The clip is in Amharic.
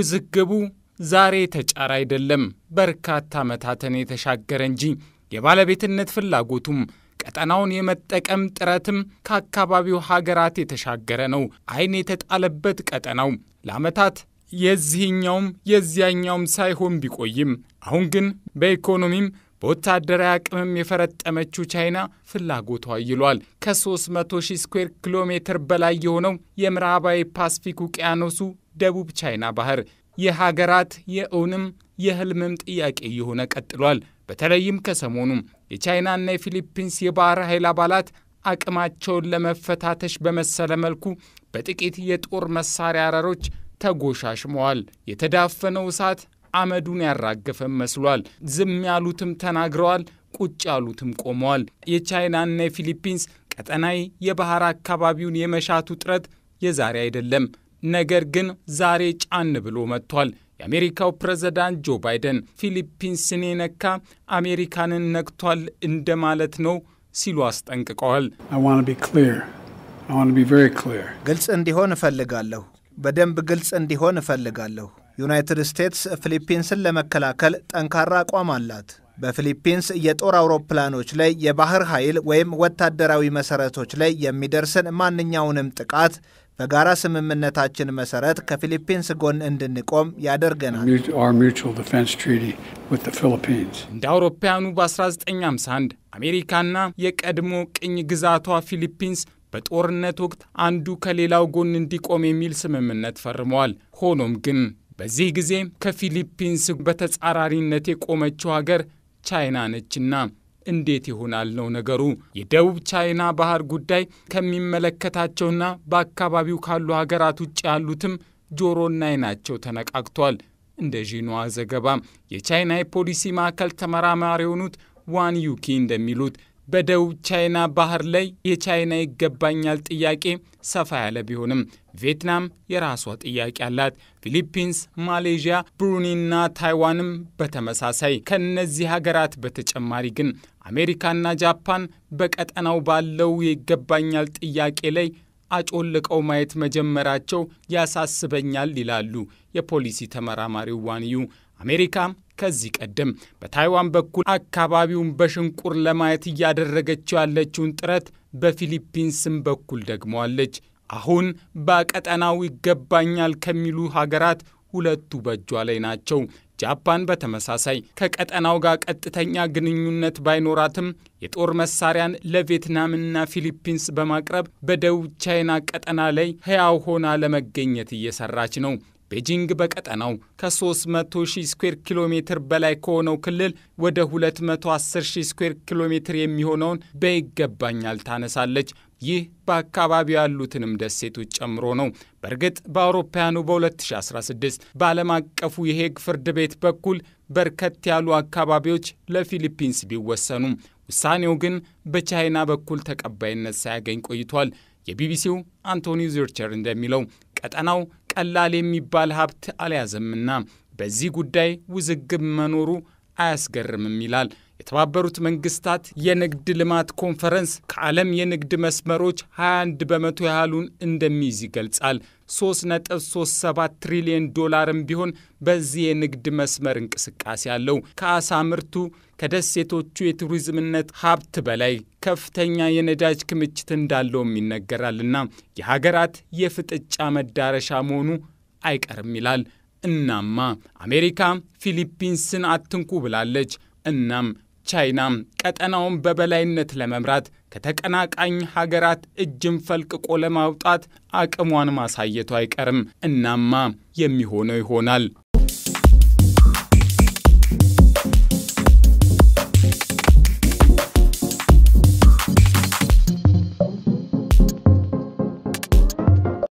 ውዝግቡ ዛሬ ተጫረ አይደለም፣ በርካታ ዓመታትን የተሻገረ እንጂ። የባለቤትነት ፍላጎቱም ቀጠናውን የመጠቀም ጥረትም ከአካባቢው ሀገራት የተሻገረ ነው። ዓይን የተጣለበት ቀጠናው ለዓመታት የዚህኛውም የዚያኛውም ሳይሆን ቢቆይም አሁን ግን በኢኮኖሚም በወታደራዊ አቅምም የፈረጠመችው ቻይና ፍላጎቷ ይሏል። ከ300 ሺህ ስኩዌር ኪሎ ሜትር በላይ የሆነው የምዕራባዊ ፓስፊክ ውቅያኖሱ ደቡብ ቻይና ባህር የሀገራት የእውንም የህልምም ጥያቄ እየሆነ ቀጥሏል። በተለይም ከሰሞኑ የቻይናና የፊሊፒንስ የባህር ኃይል አባላት አቅማቸውን ለመፈታተሽ በመሰለ መልኩ በጥቂት የጦር መሳሪያ አረሮች ተጎሻሽመዋል። የተዳፈነው እሳት አመዱን ያራገፈም መስሏል። ዝም ያሉትም ተናግረዋል፣ ቁጭ ያሉትም ቆመዋል። የቻይናና የፊሊፒንስ ቀጠናዊ የባህር አካባቢውን የመሻቱ ውጥረት የዛሬ አይደለም። ነገር ግን ዛሬ ጫን ብሎ መጥቷል። የአሜሪካው ፕሬዝዳንት ጆ ባይደን ፊሊፒንስን የነካ አሜሪካንን ነክቷል እንደማለት ነው ሲሉ አስጠንቅቀዋል። ግልጽ እንዲሆን እፈልጋለሁ። በደንብ ግልጽ እንዲሆን እፈልጋለሁ። ዩናይትድ ስቴትስ ፊሊፒንስን ለመከላከል ጠንካራ አቋም አላት። በፊሊፒንስ የጦር አውሮፕላኖች ላይ የባህር ኃይል ወይም ወታደራዊ መሠረቶች ላይ የሚደርስን ማንኛውንም ጥቃት በጋራ ስምምነታችን መሠረት ከፊሊፒንስ ጎን እንድንቆም ያደርገናል። እንደ አውሮፓውያኑ በ1951 አሜሪካና የቀድሞ ቅኝ ግዛቷ ፊሊፒንስ በጦርነት ወቅት አንዱ ከሌላው ጎን እንዲቆም የሚል ስምምነት ፈርመዋል። ሆኖም ግን በዚህ ጊዜ ከፊሊፒንስ በተጻራሪነት የቆመችው ሀገር ቻይና ነችና እንዴት ይሆናል ነው ነገሩ። የደቡብ ቻይና ባህር ጉዳይ ከሚመለከታቸውና በአካባቢው ካሉ ሀገራት ውጭ ያሉትም ጆሮና አይናቸው ተነቃቅቷል። እንደ ዢኗ ዘገባ የቻይና የፖሊሲ ማዕከል ተመራማሪ የሆኑት ዋን ዩኪ እንደሚሉት በደቡብ ቻይና ባህር ላይ የቻይና ይገባኛል ጥያቄ ሰፋ ያለ ቢሆንም ቪየትናም የራሷ ጥያቄ አላት። ፊሊፒንስ፣ ማሌዥያ፣ ብሩኒና ታይዋንም በተመሳሳይ። ከእነዚህ ሀገራት በተጨማሪ ግን አሜሪካና ጃፓን በቀጠናው ባለው የይገባኛል ጥያቄ ላይ አጮልቀው ማየት መጀመራቸው ያሳስበኛል ይላሉ የፖሊሲ ተመራማሪው ዋንዩ። አሜሪካ ከዚህ ቀደም በታይዋን በኩል አካባቢውን በሽንቁር ለማየት እያደረገችው ያለችውን ጥረት በፊሊፒንስም በኩል ደግመዋለች። አሁን በቀጠናው ይገባኛል ከሚሉ ሀገራት ሁለቱ በእጇ ላይ ናቸው። ጃፓን በተመሳሳይ ከቀጠናው ጋር ቀጥተኛ ግንኙነት ባይኖራትም የጦር መሳሪያን ለቪየትናምና ፊሊፒንስ በማቅረብ በደቡብ ቻይና ቀጠና ላይ ሕያው ሆና ለመገኘት እየሰራች ነው። ቤጂንግ በቀጠናው ከ300 ሺህ ስኩዌር ኪሎ ሜትር በላይ ከሆነው ክልል ወደ 210 ሺህ ስኩዌር ኪሎ ሜትር የሚሆነውን በይገባኛል ታነሳለች። ይህ በአካባቢው ያሉትንም ደሴቶች ጨምሮ ነው። በእርግጥ በአውሮፓውያኑ በ2016 በዓለም አቀፉ የሄግ ፍርድ ቤት በኩል በርከት ያሉ አካባቢዎች ለፊሊፒንስ ቢወሰኑ ውሳኔው ግን በቻይና በኩል ተቀባይነት ሳያገኝ ቆይቷል። የቢቢሲው አንቶኒ ዙርቸር እንደሚለው ቀጠናው ቀላል የሚባል ሀብት አልያዘምና በዚህ ጉዳይ ውዝግብ መኖሩ አያስገርምም ይላል። የተባበሩት መንግስታት የንግድ ልማት ኮንፈረንስ ከዓለም የንግድ መስመሮች 21 በመቶ ያህሉን እንደሚይዝ ይገልጻል። 3.37 ትሪሊዮን ዶላርም ቢሆን በዚህ የንግድ መስመር እንቅስቃሴ አለው። ከአሳ ምርቱ ከደሴቶቹ የቱሪዝምነት ሀብት በላይ ከፍተኛ የነዳጅ ክምችት እንዳለውም ይነገራልና የሀገራት የፍጥጫ መዳረሻ መሆኑ አይቀርም ይላል። እናማ አሜሪካ ፊሊፒንስን አትንኩ ብላለች። እናም ቻይና ቀጠናውን በበላይነት ለመምራት ከተቀናቃኝ ሀገራት እጅን ፈልቅቆ ለማውጣት አቅሟን ማሳየቱ አይቀርም። እናማ የሚሆነው ይሆናል።